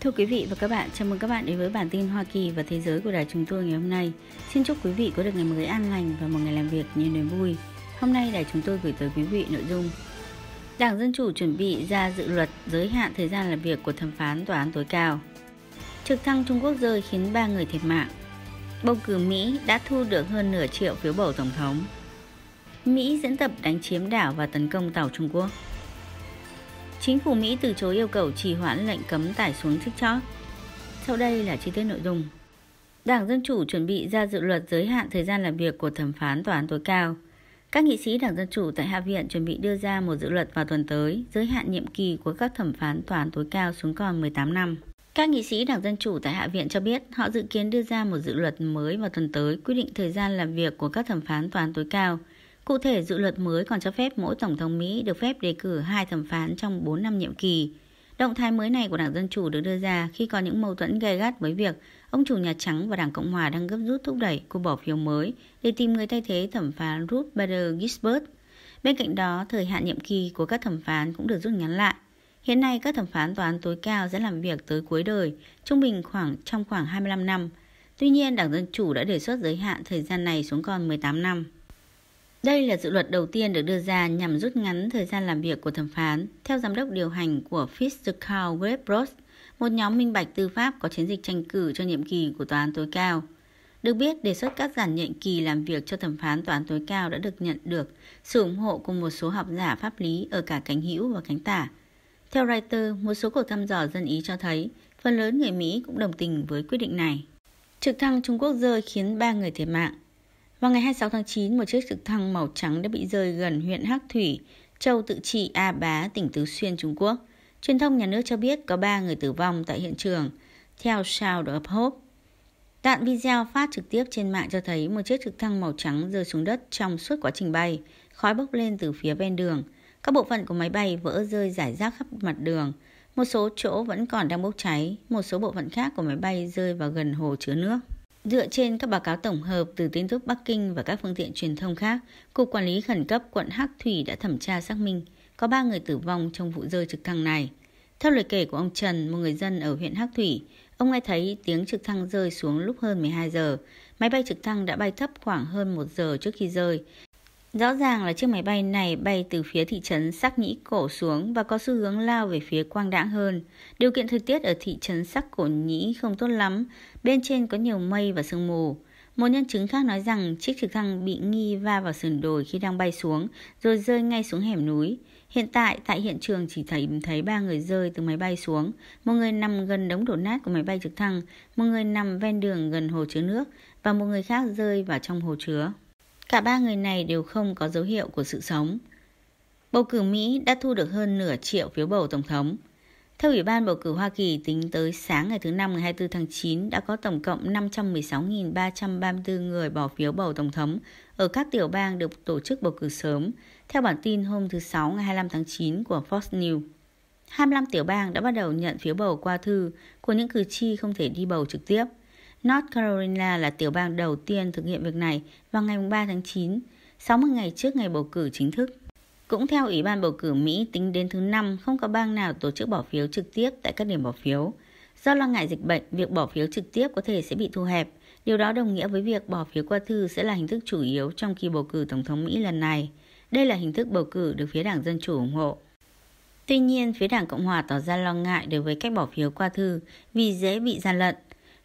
Thưa quý vị và các bạn, chào mừng các bạn đến với bản tin Hoa Kỳ và thế giới của đài chúng tôi ngày hôm nay. Xin chúc quý vị có được ngày mới an lành và một ngày làm việc nhiều niềm vui. Hôm nay đài chúng tôi gửi tới quý vị nội dung Đảng Dân Chủ chuẩn bị ra dự luật giới hạn thời gian làm việc của thẩm phán tòa án tối cao. Trực thăng Trung Quốc rơi khiến 3 người thiệt mạng. Bầu cử Mỹ đã thu được hơn nửa triệu phiếu bầu tổng thống. Mỹ diễn tập đánh chiếm đảo và tấn công tàu Trung Quốc. Chính phủ Mỹ từ chối yêu cầu trì hoãn lệnh cấm tải xuống TikTok. Sau đây là chi tiết nội dung. Đảng Dân Chủ chuẩn bị ra dự luật giới hạn thời gian làm việc của thẩm phán tòa án tối cao. Các nghị sĩ Đảng Dân Chủ tại Hạ viện chuẩn bị đưa ra một dự luật vào tuần tới giới hạn nhiệm kỳ của các thẩm phán tòa án tối cao xuống còn 18 năm. Các nghị sĩ Đảng Dân Chủ tại Hạ viện cho biết họ dự kiến đưa ra một dự luật mới vào tuần tới quy định thời gian làm việc của các thẩm phán tòa án tối cao – Cụ thể, dự luật mới còn cho phép mỗi Tổng thống Mỹ được phép đề cử hai thẩm phán trong 4 năm nhiệm kỳ. Động thái mới này của Đảng Dân Chủ được đưa ra khi có những mâu thuẫn gay gắt với việc ông chủ Nhà Trắng và Đảng Cộng Hòa đang gấp rút thúc đẩy cuộc bỏ phiếu mới để tìm người thay thế thẩm phán Ruth Bader Ginsburg. Bên cạnh đó, thời hạn nhiệm kỳ của các thẩm phán cũng được rút ngắn lại. Hiện nay, các thẩm phán tòa án tối cao sẽ làm việc tới cuối đời, trung bình khoảng trong khoảng 25 năm. Tuy nhiên, Đảng Dân Chủ đã đề xuất giới hạn thời gian này xuống còn 18 năm. Đây là dự luật đầu tiên được đưa ra nhằm rút ngắn thời gian làm việc của thẩm phán, theo giám đốc điều hành của Fitzgerald Webros, một nhóm minh bạch tư pháp có chiến dịch tranh cử cho nhiệm kỳ của tòa án tối cao. Được biết, đề xuất cắt giảm nhiệm kỳ làm việc cho thẩm phán tòa án tối cao đã được nhận được sự ủng hộ của một số học giả pháp lý ở cả cánh hữu và cánh tả. Theo Reuters, một số cuộc thăm dò dân ý cho thấy phần lớn người Mỹ cũng đồng tình với quyết định này. Trực thăng Trung Quốc rơi khiến 3 người thiệt mạng, vào ngày 26 tháng 9, một chiếc trực thăng màu trắng đã bị rơi gần huyện Hắc Thủy, châu tự trị A Bá, tỉnh Tứ Xuyên, Trung Quốc. Truyền thông nhà nước cho biết có 3 người tử vong tại hiện trường, theo sao of Hope. Đoạn video phát trực tiếp trên mạng cho thấy một chiếc trực thăng màu trắng rơi xuống đất trong suốt quá trình bay, khói bốc lên từ phía bên đường. Các bộ phận của máy bay vỡ rơi rải rác khắp mặt đường. Một số chỗ vẫn còn đang bốc cháy, một số bộ phận khác của máy bay rơi vào gần hồ chứa nước. Dựa trên các báo cáo tổng hợp từ tin tức Bắc Kinh và các phương tiện truyền thông khác, Cục Quản lý Khẩn cấp quận Hắc Thủy đã thẩm tra xác minh có 3 người tử vong trong vụ rơi trực thăng này. Theo lời kể của ông Trần, một người dân ở huyện Hắc Thủy, ông nghe thấy tiếng trực thăng rơi xuống lúc hơn 12 giờ. Máy bay trực thăng đã bay thấp khoảng hơn 1 giờ trước khi rơi, Rõ ràng là chiếc máy bay này bay từ phía thị trấn Sắc Nhĩ Cổ xuống và có xu hướng lao về phía quang đãng hơn. Điều kiện thời tiết ở thị trấn Sắc Cổ Nhĩ không tốt lắm, bên trên có nhiều mây và sương mù. Một nhân chứng khác nói rằng chiếc trực thăng bị nghi va vào sườn đồi khi đang bay xuống, rồi rơi ngay xuống hẻm núi. Hiện tại, tại hiện trường chỉ thấy thấy ba người rơi từ máy bay xuống. Một người nằm gần đống đổ nát của máy bay trực thăng, một người nằm ven đường gần hồ chứa nước và một người khác rơi vào trong hồ chứa. Cả ba người này đều không có dấu hiệu của sự sống. Bầu cử Mỹ đã thu được hơn nửa triệu phiếu bầu Tổng thống. Theo Ủy ban Bầu cử Hoa Kỳ, tính tới sáng ngày thứ Năm ngày 24 tháng 9 đã có tổng cộng 516.334 người bỏ phiếu bầu Tổng thống ở các tiểu bang được tổ chức bầu cử sớm, theo bản tin hôm thứ Sáu ngày 25 tháng 9 của Fox News. 25 tiểu bang đã bắt đầu nhận phiếu bầu qua thư của những cử tri không thể đi bầu trực tiếp. North Carolina là tiểu bang đầu tiên thực hiện việc này vào ngày 3 tháng 9, 60 ngày trước ngày bầu cử chính thức. Cũng theo Ủy ban bầu cử Mỹ, tính đến thứ năm không có bang nào tổ chức bỏ phiếu trực tiếp tại các điểm bỏ phiếu. Do lo ngại dịch bệnh, việc bỏ phiếu trực tiếp có thể sẽ bị thu hẹp. Điều đó đồng nghĩa với việc bỏ phiếu qua thư sẽ là hình thức chủ yếu trong kỳ bầu cử tổng thống Mỹ lần này. Đây là hình thức bầu cử được phía Đảng Dân Chủ ủng hộ. Tuy nhiên, phía Đảng Cộng hòa tỏ ra lo ngại đối với cách bỏ phiếu qua thư vì dễ bị gian lận.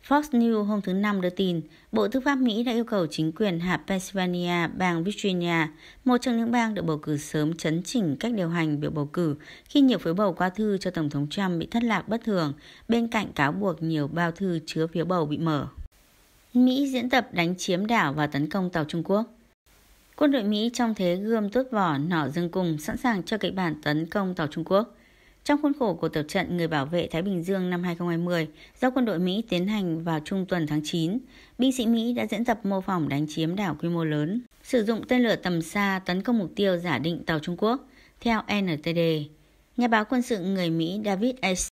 Fox News hôm thứ Năm đưa tin, Bộ Tư pháp Mỹ đã yêu cầu chính quyền hạt Pennsylvania, bang Virginia, một trong những bang được bầu cử sớm chấn chỉnh cách điều hành biểu bầu cử khi nhiều phiếu bầu qua thư cho Tổng thống Trump bị thất lạc bất thường, bên cạnh cáo buộc nhiều bao thư chứa phiếu bầu bị mở. Mỹ diễn tập đánh chiếm đảo và tấn công tàu Trung Quốc Quân đội Mỹ trong thế gươm tuốt vỏ nỏ dương cùng sẵn sàng cho kịch bản tấn công tàu Trung Quốc – trong khuôn khổ của tập trận Người bảo vệ Thái Bình Dương năm 2020 do quân đội Mỹ tiến hành vào trung tuần tháng 9, binh sĩ Mỹ đã diễn tập mô phỏng đánh chiếm đảo quy mô lớn, sử dụng tên lửa tầm xa tấn công mục tiêu giả định tàu Trung Quốc, theo NTD. Nhà báo quân sự người Mỹ David S.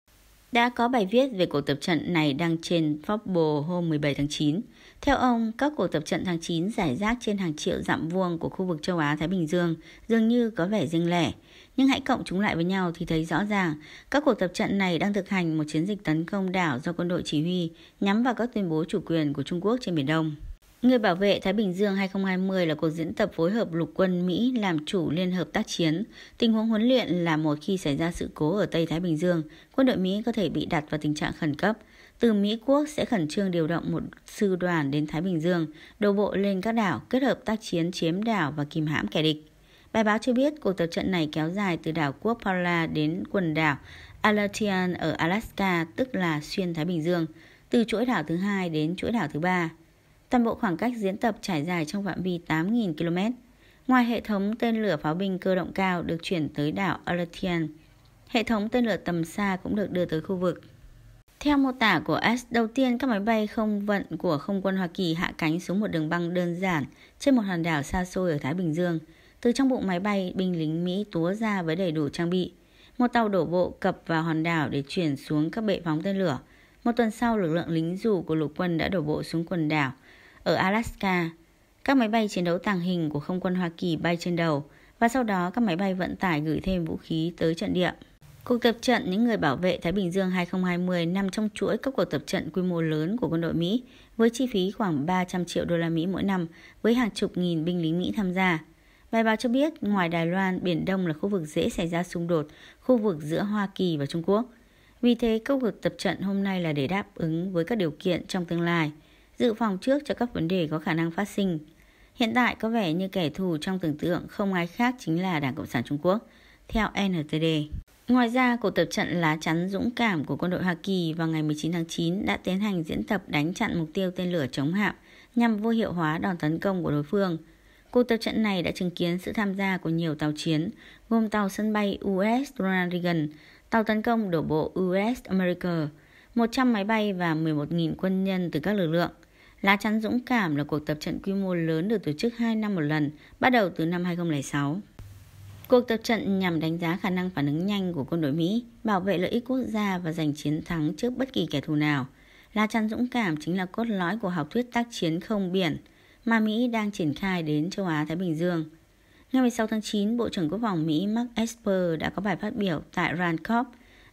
đã có bài viết về cuộc tập trận này đăng trên Forbes hôm 17 tháng 9. Theo ông, các cuộc tập trận tháng 9 giải rác trên hàng triệu dặm vuông của khu vực châu Á-Thái Bình Dương dường như có vẻ riêng lẻ, nhưng hãy cộng chúng lại với nhau thì thấy rõ ràng các cuộc tập trận này đang thực hành một chiến dịch tấn công đảo do quân đội chỉ huy nhắm vào các tuyên bố chủ quyền của Trung Quốc trên Biển Đông. Người bảo vệ Thái Bình Dương 2020 là cuộc diễn tập phối hợp lục quân Mỹ làm chủ liên hợp tác chiến. Tình huống huấn luyện là một khi xảy ra sự cố ở Tây Thái Bình Dương, quân đội Mỹ có thể bị đặt vào tình trạng khẩn cấp. Từ Mỹ quốc sẽ khẩn trương điều động một sư đoàn đến Thái Bình Dương, đổ bộ lên các đảo, kết hợp tác chiến chiếm đảo và kìm hãm kẻ địch. Bài báo cho biết cuộc tập trận này kéo dài từ đảo quốc Paula đến quần đảo Aleutian ở Alaska, tức là xuyên Thái Bình Dương, từ chuỗi đảo thứ hai đến chuỗi đảo thứ ba. Toàn bộ khoảng cách diễn tập trải dài trong phạm vi 8.000 km. Ngoài hệ thống tên lửa pháo binh cơ động cao được chuyển tới đảo Aleutian, hệ thống tên lửa tầm xa cũng được đưa tới khu vực. Theo mô tả của S, đầu tiên các máy bay không vận của không quân Hoa Kỳ hạ cánh xuống một đường băng đơn giản trên một hòn đảo xa xôi ở Thái Bình Dương – từ trong bụng máy bay, binh lính Mỹ túa ra với đầy đủ trang bị. Một tàu đổ bộ cập vào hòn đảo để chuyển xuống các bệ phóng tên lửa. Một tuần sau, lực lượng lính dù của lục quân đã đổ bộ xuống quần đảo ở Alaska. Các máy bay chiến đấu tàng hình của không quân Hoa Kỳ bay trên đầu và sau đó các máy bay vận tải gửi thêm vũ khí tới trận địa. Cuộc tập trận những người bảo vệ Thái Bình Dương 2020 nằm trong chuỗi các cuộc tập trận quy mô lớn của quân đội Mỹ với chi phí khoảng 300 triệu đô la Mỹ mỗi năm với hàng chục nghìn binh lính Mỹ tham gia. Bài báo cho biết, ngoài Đài Loan, Biển Đông là khu vực dễ xảy ra xung đột, khu vực giữa Hoa Kỳ và Trung Quốc. Vì thế, công cuộc tập trận hôm nay là để đáp ứng với các điều kiện trong tương lai, dự phòng trước cho các vấn đề có khả năng phát sinh. Hiện tại có vẻ như kẻ thù trong tưởng tượng không ai khác chính là Đảng Cộng sản Trung Quốc, theo NTD. Ngoài ra, cuộc tập trận lá chắn dũng cảm của quân đội Hoa Kỳ vào ngày 19 tháng 9 đã tiến hành diễn tập đánh chặn mục tiêu tên lửa chống hạm nhằm vô hiệu hóa đòn tấn công của đối phương – Cuộc tập trận này đã chứng kiến sự tham gia của nhiều tàu chiến, gồm tàu sân bay US Ronald Reagan, tàu tấn công đổ bộ US America, 100 máy bay và 11.000 quân nhân từ các lực lượng. Lá chắn dũng cảm là cuộc tập trận quy mô lớn được tổ chức 2 năm một lần, bắt đầu từ năm 2006. Cuộc tập trận nhằm đánh giá khả năng phản ứng nhanh của quân đội Mỹ, bảo vệ lợi ích quốc gia và giành chiến thắng trước bất kỳ kẻ thù nào. Lá chắn dũng cảm chính là cốt lõi của học thuyết tác chiến không biển – mà Mỹ đang triển khai đến châu Á-Thái Bình Dương. Ngày 16 tháng 9, Bộ trưởng Quốc phòng Mỹ Mark Esper đã có bài phát biểu tại Rand Corp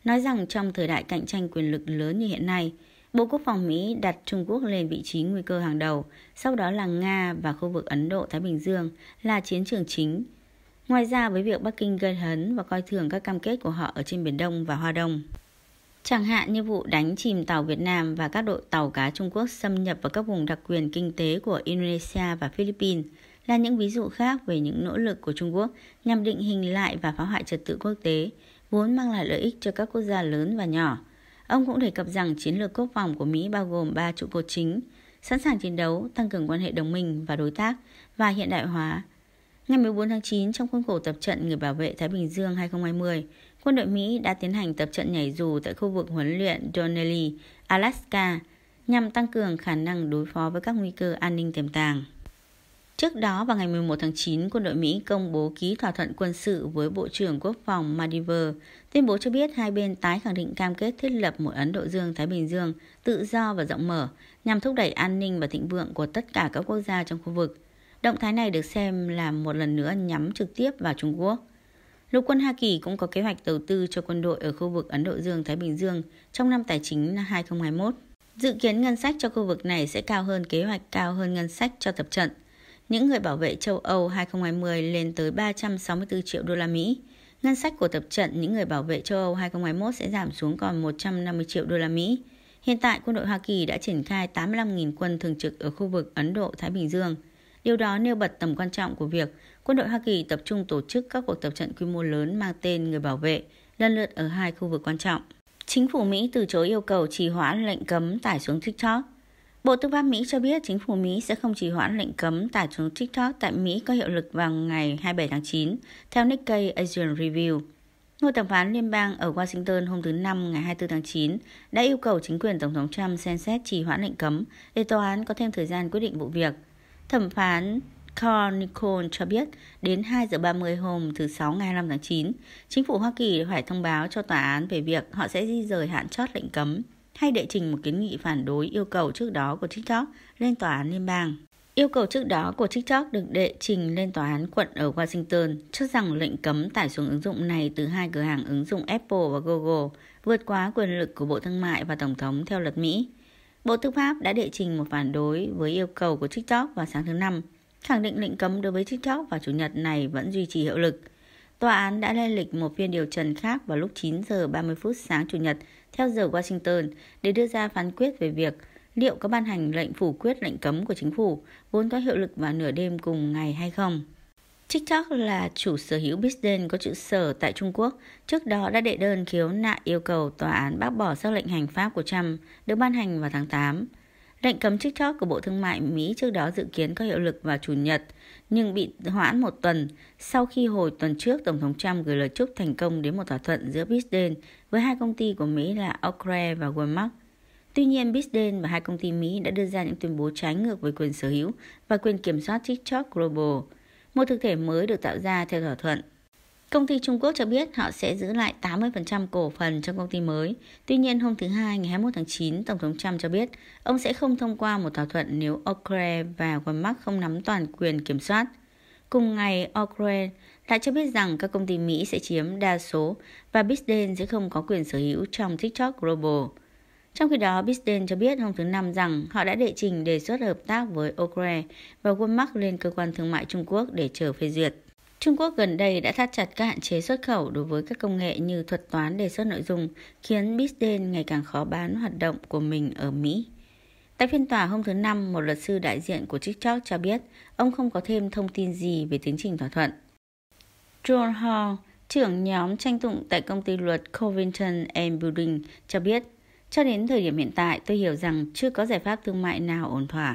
nói rằng trong thời đại cạnh tranh quyền lực lớn như hiện nay, Bộ Quốc phòng Mỹ đặt Trung Quốc lên vị trí nguy cơ hàng đầu, sau đó là Nga và khu vực Ấn Độ-Thái Bình Dương là chiến trường chính. Ngoài ra với việc Bắc Kinh gây hấn và coi thường các cam kết của họ ở trên Biển Đông và Hoa Đông chẳng hạn như vụ đánh chìm tàu Việt Nam và các đội tàu cá Trung Quốc xâm nhập vào các vùng đặc quyền kinh tế của Indonesia và Philippines là những ví dụ khác về những nỗ lực của Trung Quốc nhằm định hình lại và phá hoại trật tự quốc tế, vốn mang lại lợi ích cho các quốc gia lớn và nhỏ. Ông cũng đề cập rằng chiến lược quốc phòng của Mỹ bao gồm 3 trụ cột chính, sẵn sàng chiến đấu, tăng cường quan hệ đồng minh và đối tác và hiện đại hóa. Ngày 14 tháng 9, trong khuôn khổ tập trận Người bảo vệ Thái Bình Dương 2020, quân đội Mỹ đã tiến hành tập trận nhảy dù tại khu vực huấn luyện Donnelly, Alaska, nhằm tăng cường khả năng đối phó với các nguy cơ an ninh tiềm tàng. Trước đó vào ngày 11 tháng 9, quân đội Mỹ công bố ký thỏa thuận quân sự với Bộ trưởng Quốc phòng Maldives, tuyên bố cho biết hai bên tái khẳng định cam kết thiết lập một Ấn Độ Dương-Thái Bình Dương tự do và rộng mở nhằm thúc đẩy an ninh và thịnh vượng của tất cả các quốc gia trong khu vực. Động thái này được xem là một lần nữa nhắm trực tiếp vào Trung Quốc. Lục quân Hoa Kỳ cũng có kế hoạch đầu tư cho quân đội ở khu vực Ấn Độ Dương-Thái Bình Dương trong năm tài chính 2021. Dự kiến ngân sách cho khu vực này sẽ cao hơn kế hoạch cao hơn ngân sách cho tập trận. Những người bảo vệ châu Âu 2020 lên tới 364 triệu đô la Mỹ. Ngân sách của tập trận những người bảo vệ châu Âu 2021 sẽ giảm xuống còn 150 triệu đô la Mỹ. Hiện tại, quân đội Hoa Kỳ đã triển khai 85.000 quân thường trực ở khu vực Ấn Độ-Thái Bình Dương. Điều đó nêu bật tầm quan trọng của việc quân đội Hoa Kỳ tập trung tổ chức các cuộc tập trận quy mô lớn mang tên người bảo vệ, lần lượt ở hai khu vực quan trọng. Chính phủ Mỹ từ chối yêu cầu trì hoãn lệnh cấm tải xuống TikTok. Bộ Tư pháp Mỹ cho biết chính phủ Mỹ sẽ không trì hoãn lệnh cấm tải xuống TikTok tại Mỹ có hiệu lực vào ngày 27 tháng 9, theo Nikkei Asian Review. Ngôi thẩm phán liên bang ở Washington hôm thứ Năm ngày 24 tháng 9 đã yêu cầu chính quyền Tổng thống Trump xem xét trì hoãn lệnh cấm để tòa án có thêm thời gian quyết định vụ việc. Thẩm phán Cornicol cho biết, đến 2 giờ 30 hôm thứ Sáu ngày 25 tháng 9, chính phủ Hoa Kỳ phải thông báo cho tòa án về việc họ sẽ di rời hạn chót lệnh cấm hay đệ trình một kiến nghị phản đối yêu cầu trước đó của TikTok lên tòa án liên bang. Yêu cầu trước đó của TikTok được đệ trình lên tòa án quận ở Washington cho rằng lệnh cấm tải xuống ứng dụng này từ hai cửa hàng ứng dụng Apple và Google vượt quá quyền lực của Bộ Thương mại và Tổng thống theo luật Mỹ. Bộ Tư pháp đã đệ trình một phản đối với yêu cầu của TikTok vào sáng thứ Năm khẳng định lệnh cấm đối với TikTok và Chủ nhật này vẫn duy trì hiệu lực. Tòa án đã lên lịch một phiên điều trần khác vào lúc 9 giờ 30 phút sáng Chủ nhật theo giờ Washington để đưa ra phán quyết về việc liệu có ban hành lệnh phủ quyết lệnh cấm của chính phủ vốn có hiệu lực vào nửa đêm cùng ngày hay không. TikTok là chủ sở hữu Biden có trụ sở tại Trung Quốc, trước đó đã đệ đơn khiếu nại yêu cầu tòa án bác bỏ xác lệnh hành pháp của Trump được ban hành vào tháng 8. Lệnh cấm TikTok của Bộ Thương mại Mỹ trước đó dự kiến có hiệu lực vào Chủ nhật, nhưng bị hoãn một tuần sau khi hồi tuần trước Tổng thống Trump gửi lời chúc thành công đến một thỏa thuận giữa Biden với hai công ty của Mỹ là Oakley và Walmart. Tuy nhiên, Biden và hai công ty Mỹ đã đưa ra những tuyên bố trái ngược với quyền sở hữu và quyền kiểm soát TikTok Global, một thực thể mới được tạo ra theo thỏa thuận Công ty Trung Quốc cho biết họ sẽ giữ lại 80% cổ phần trong công ty mới. Tuy nhiên, hôm thứ Hai ngày 21 tháng 9, Tổng thống Trump cho biết ông sẽ không thông qua một thỏa thuận nếu Okre và Walmart không nắm toàn quyền kiểm soát. Cùng ngày, Okre đã cho biết rằng các công ty Mỹ sẽ chiếm đa số và Biden sẽ không có quyền sở hữu trong TikTok Global. Trong khi đó, Biden cho biết hôm thứ Năm rằng họ đã đệ trình đề xuất hợp tác với Okre và Walmart lên cơ quan thương mại Trung Quốc để chờ phê duyệt. Trung Quốc gần đây đã thắt chặt các hạn chế xuất khẩu đối với các công nghệ như thuật toán đề xuất nội dung, khiến Bitden ngày càng khó bán hoạt động của mình ở Mỹ. Tại phiên tòa hôm thứ Năm, một luật sư đại diện của TikTok cho biết ông không có thêm thông tin gì về tiến trình thỏa thuận. John Hall, trưởng nhóm tranh tụng tại công ty luật Covington and Building, cho biết cho đến thời điểm hiện tại, tôi hiểu rằng chưa có giải pháp thương mại nào ổn thỏa.